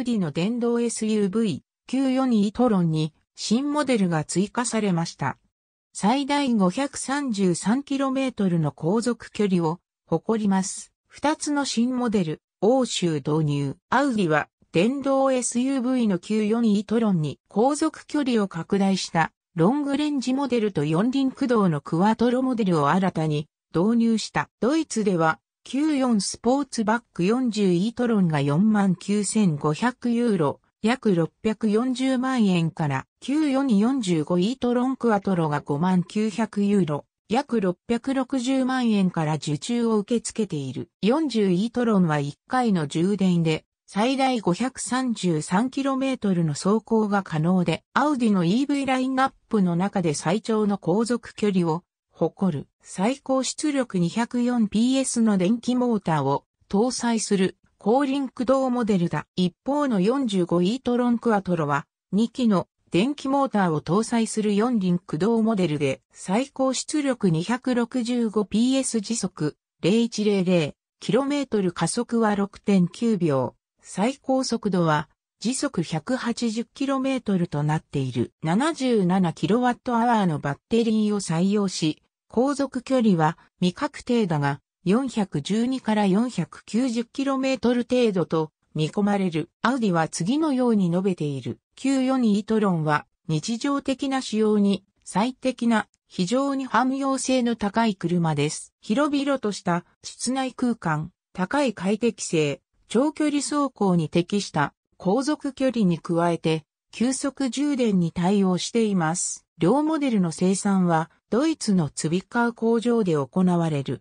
ウディの電動 SUV、Q4E トロンに新モデルが追加されました。最大 533km の航続距離を誇ります。2つの新モデル、欧州導入。アウディは電動 SUV の Q4E トロンに航続距離を拡大したロングレンジモデルと四輪駆動のクワトロモデルを新たに導入した。ドイツでは94スポーツバック40イートロンが49,500ユーロ、約640万円から94に45イートロンクアトロが5 9 0 0ユーロ、約660万円から受注を受け付けている。40イートロンは1回の充電で最大 533km の走行が可能で、アウディの EV ラインナップの中で最長の航続距離を誇る最高出力 204PS の電気モーターを搭載する高輪駆動モデルだ。一方の45 e トロンクアトロは2機の電気モーターを搭載する4輪駆動モデルで最高出力 265PS 時速 0100km 加速は6.9秒。最高速度は時速 180km となっている 77kWh のバッテリーを採用し、航続距離は未確定だが、412から 490km 程度と見込まれる。アウディは次のように述べている。942イトロンは日常的な使用に最適な非常に汎用性の高い車です。広々とした室内空間、高い快適性、長距離走行に適した航続距離に加えて急速充電に対応しています。両モデルの生産はドイツのツビッカー工場で行われる。